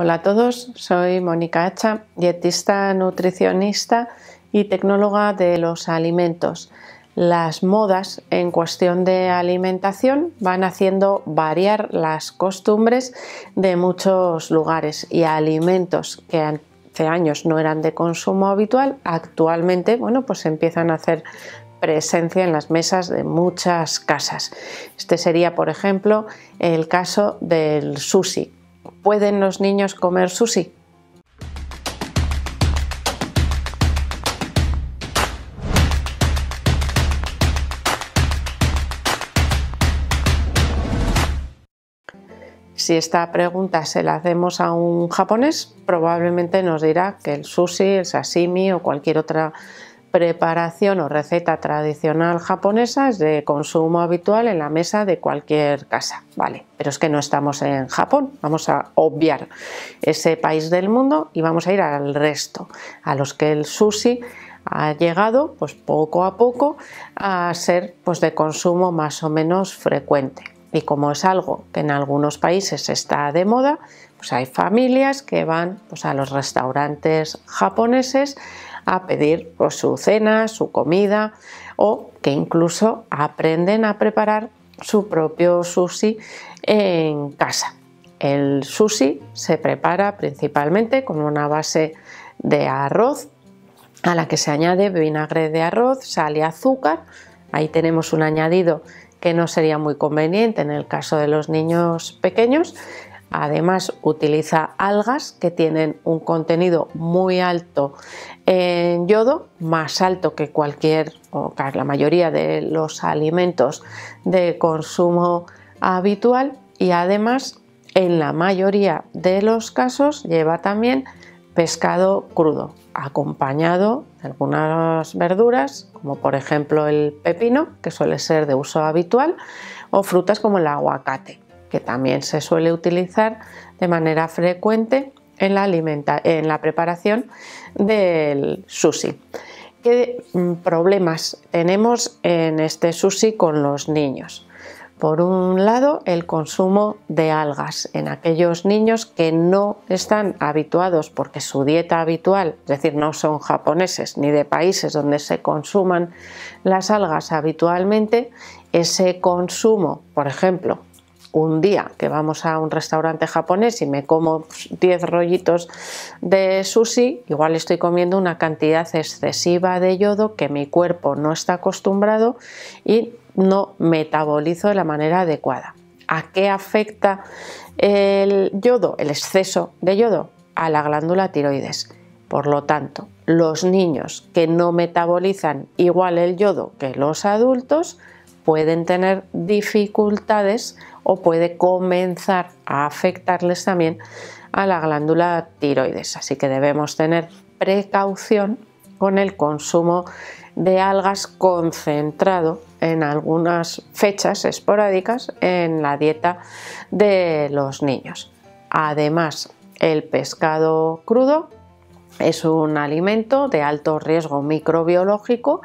Hola a todos, soy Mónica Hacha, dietista, nutricionista y tecnóloga de los alimentos. Las modas en cuestión de alimentación van haciendo variar las costumbres de muchos lugares y alimentos que hace años no eran de consumo habitual, actualmente bueno, pues empiezan a hacer presencia en las mesas de muchas casas. Este sería, por ejemplo, el caso del sushi, pueden los niños comer sushi? Si esta pregunta se la hacemos a un japonés, probablemente nos dirá que el sushi, el sashimi o cualquier otra preparación o receta tradicional japonesa es de consumo habitual en la mesa de cualquier casa, ¿vale? Pero es que no estamos en Japón, vamos a obviar ese país del mundo y vamos a ir al resto, a los que el sushi ha llegado pues poco a poco a ser pues de consumo más o menos frecuente. Y como es algo que en algunos países está de moda, pues hay familias que van pues, a los restaurantes japoneses a pedir por pues, su cena, su comida o que incluso aprenden a preparar su propio sushi en casa. El sushi se prepara principalmente con una base de arroz a la que se añade vinagre de arroz, sal y azúcar. Ahí tenemos un añadido que no sería muy conveniente en el caso de los niños pequeños, Además, utiliza algas que tienen un contenido muy alto en yodo, más alto que cualquier o la mayoría de los alimentos de consumo habitual y además en la mayoría de los casos lleva también pescado crudo, acompañado de algunas verduras, como por ejemplo el pepino, que suele ser de uso habitual, o frutas como el aguacate que también se suele utilizar de manera frecuente en la, en la preparación del sushi. ¿Qué mm, problemas tenemos en este sushi con los niños? Por un lado, el consumo de algas en aquellos niños que no están habituados porque su dieta habitual, es decir, no son japoneses ni de países donde se consuman las algas habitualmente, ese consumo, por ejemplo, un día que vamos a un restaurante japonés y me como 10 pues, rollitos de sushi, igual estoy comiendo una cantidad excesiva de yodo que mi cuerpo no está acostumbrado y no metabolizo de la manera adecuada. ¿A qué afecta el yodo, el exceso de yodo? A la glándula tiroides. Por lo tanto, los niños que no metabolizan igual el yodo que los adultos, pueden tener dificultades o puede comenzar a afectarles también a la glándula tiroides. Así que debemos tener precaución con el consumo de algas concentrado en algunas fechas esporádicas en la dieta de los niños. Además, el pescado crudo es un alimento de alto riesgo microbiológico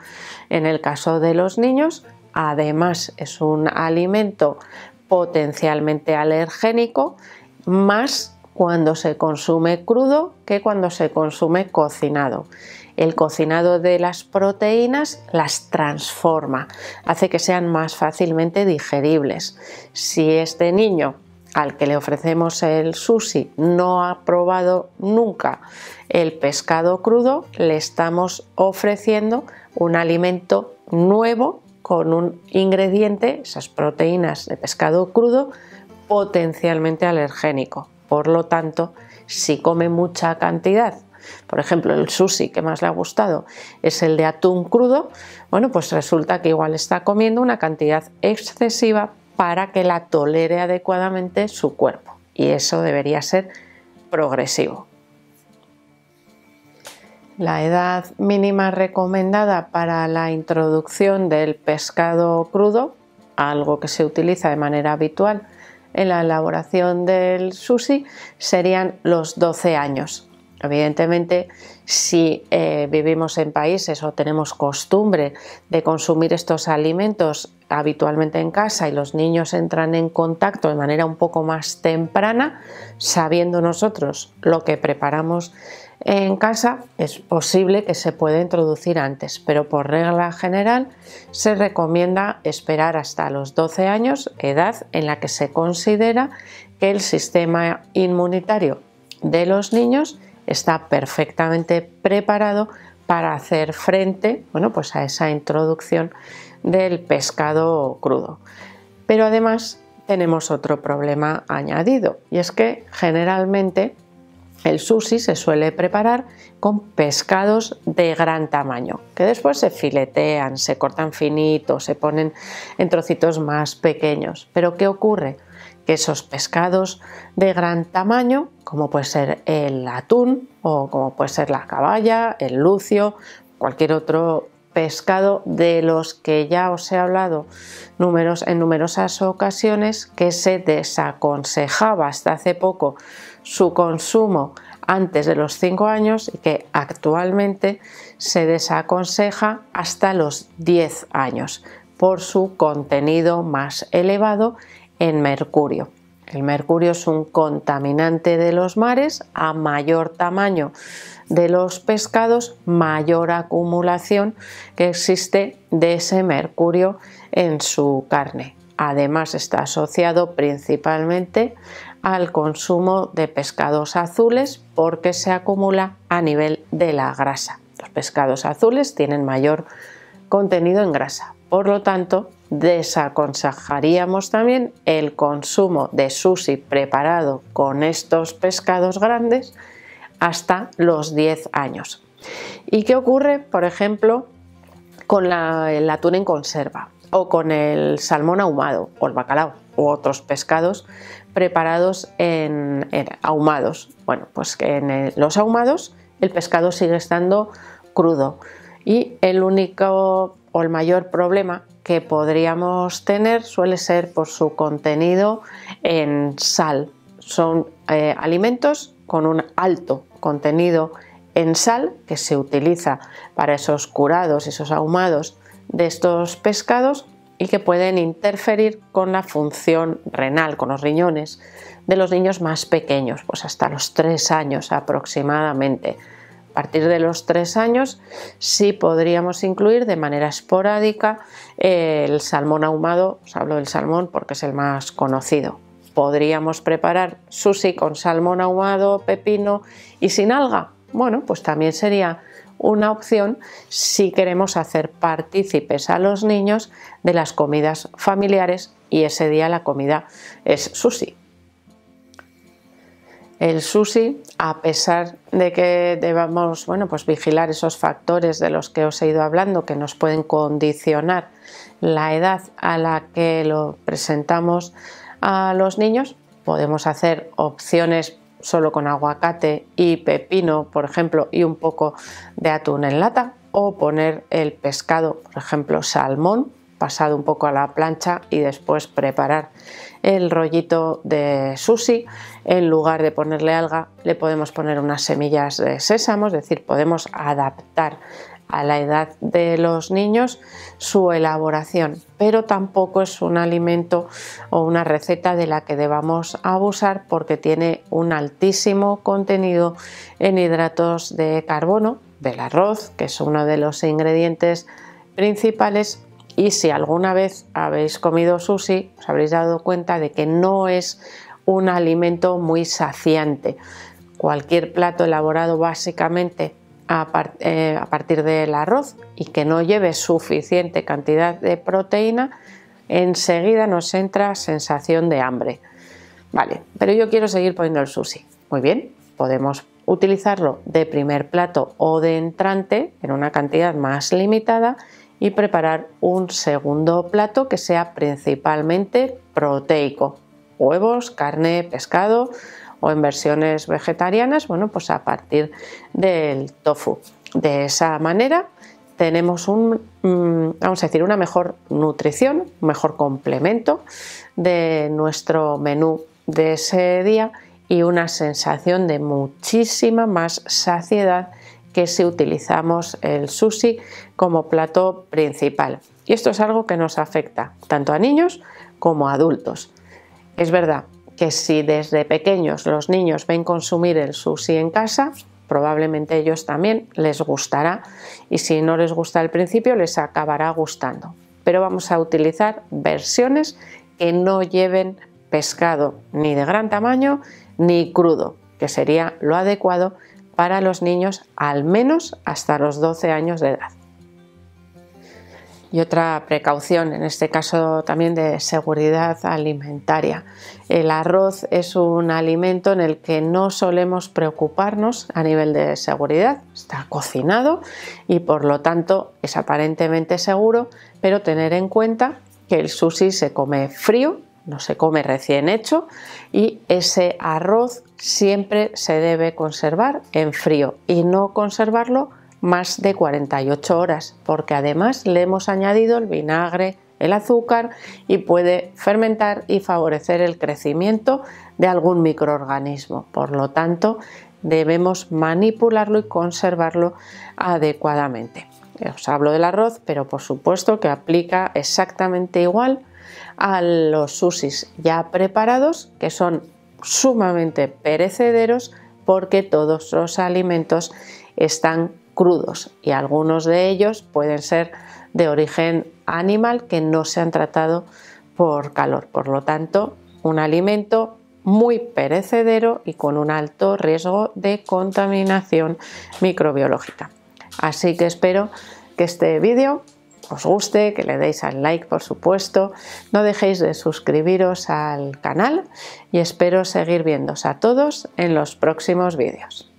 en el caso de los niños además es un alimento potencialmente alergénico, más cuando se consume crudo que cuando se consume cocinado. El cocinado de las proteínas las transforma, hace que sean más fácilmente digeribles. Si este niño al que le ofrecemos el sushi no ha probado nunca el pescado crudo, le estamos ofreciendo un alimento nuevo con un ingrediente, esas proteínas de pescado crudo, potencialmente alergénico. Por lo tanto, si come mucha cantidad, por ejemplo, el sushi que más le ha gustado es el de atún crudo, bueno, pues resulta que igual está comiendo una cantidad excesiva para que la tolere adecuadamente su cuerpo. Y eso debería ser progresivo. La edad mínima recomendada para la introducción del pescado crudo, algo que se utiliza de manera habitual en la elaboración del sushi, serían los 12 años. Evidentemente, si eh, vivimos en países o tenemos costumbre de consumir estos alimentos habitualmente en casa y los niños entran en contacto de manera un poco más temprana, sabiendo nosotros lo que preparamos en casa es posible que se pueda introducir antes, pero por regla general se recomienda esperar hasta los 12 años, edad en la que se considera que el sistema inmunitario de los niños está perfectamente preparado para hacer frente bueno, pues a esa introducción del pescado crudo. Pero además tenemos otro problema añadido y es que generalmente el sushi se suele preparar con pescados de gran tamaño, que después se filetean, se cortan finitos, se ponen en trocitos más pequeños. Pero ¿qué ocurre? Que esos pescados de gran tamaño, como puede ser el atún o como puede ser la caballa, el lucio, cualquier otro pescado de los que ya os he hablado en numerosas ocasiones que se desaconsejaba hasta hace poco su consumo antes de los 5 años y que actualmente se desaconseja hasta los 10 años por su contenido más elevado en mercurio. El mercurio es un contaminante de los mares, a mayor tamaño de los pescados, mayor acumulación que existe de ese mercurio en su carne. Además está asociado principalmente al consumo de pescados azules porque se acumula a nivel de la grasa. Los pescados azules tienen mayor contenido en grasa, por lo tanto desaconsejaríamos también el consumo de sushi preparado con estos pescados grandes hasta los 10 años. ¿Y qué ocurre, por ejemplo, con la, el en conserva? o con el salmón ahumado o el bacalao u otros pescados preparados en, ahumados. Bueno, pues en los ahumados el pescado sigue estando crudo y el único o el mayor problema que podríamos tener suele ser por su contenido en sal. Son eh, alimentos con un alto contenido en sal que se utiliza para esos curados, esos ahumados de estos pescados y que pueden interferir con la función renal, con los riñones de los niños más pequeños, pues hasta los tres años aproximadamente. A partir de los tres años sí podríamos incluir de manera esporádica eh, el salmón ahumado, os hablo del salmón porque es el más conocido. Podríamos preparar sushi con salmón ahumado, pepino y sin alga. Bueno, pues también sería una opción si queremos hacer partícipes a los niños de las comidas familiares y ese día la comida es sushi. El sushi, a pesar de que debamos bueno, pues vigilar esos factores de los que os he ido hablando que nos pueden condicionar la edad a la que lo presentamos a los niños, podemos hacer opciones solo con aguacate y pepino, por ejemplo, y un poco de atún en lata, o poner el pescado, por ejemplo, salmón, pasado un poco a la plancha y después preparar el rollito de sushi. En lugar de ponerle alga, le podemos poner unas semillas de sésamo, es decir, podemos adaptar a la edad de los niños su elaboración, pero tampoco es un alimento o una receta de la que debamos abusar porque tiene un altísimo contenido en hidratos de carbono del arroz, que es uno de los ingredientes principales. Y si alguna vez habéis comido sushi, os habréis dado cuenta de que no es un alimento muy saciante. Cualquier plato elaborado básicamente eh, a, partir del arroz y que no lleve suficiente cantidad de proteína, enseguida nos entra sensación de hambre. Vale, pero yo quiero seguir poniendo el sushi. Muy bien, podemos utilizarlo de primer plato o de entrante en una cantidad más limitada y preparar un segundo plato que sea principalmente proteico. Huevos, carne, pescado, o en versiones vegetarianas, bueno, pues a partir del tofu. De esa manera tenemos un, mm, vamos a decir, una mejor nutrición, mejor complemento de nuestro menú de ese día y una sensación de muchísima más saciedad que si utilizamos el sushi como plato principal. Y esto es algo que nos afecta tanto a niños como a adultos. Es verdad, que si desde pequeños los niños ven consumir el sushi en casa, probablemente ellos también les gustará y si no les gusta al principio les acabará gustando. Pero vamos a utilizar versiones que no lleven pescado ni de gran tamaño ni crudo, que sería lo adecuado para los niños al menos hasta los 12 años de edad y otra precaución, en este caso también de seguridad alimentaria. El arroz es un alimento en el que no solemos preocuparnos a nivel de seguridad, está cocinado y por lo tanto es aparentemente seguro, pero tener en cuenta que el sushi se come frío, no se come recién hecho y ese arroz siempre se debe conservar en frío y no conservarlo más de 48 horas, porque además le hemos añadido el vinagre, el azúcar y puede fermentar y favorecer el crecimiento de algún microorganismo. Por lo tanto, debemos manipularlo y conservarlo adecuadamente. Os hablo del arroz, pero por supuesto que aplica exactamente igual a los susis ya preparados, que son sumamente perecederos porque todos los alimentos están crudos y algunos de ellos pueden ser de origen animal que no se han tratado por calor. Por lo tanto, un alimento muy perecedero y con un alto riesgo de contaminación microbiológica. Así que espero que este vídeo os guste, que le deis al like por supuesto, no dejéis de suscribiros al canal y espero seguir viéndoos a todos en los próximos vídeos.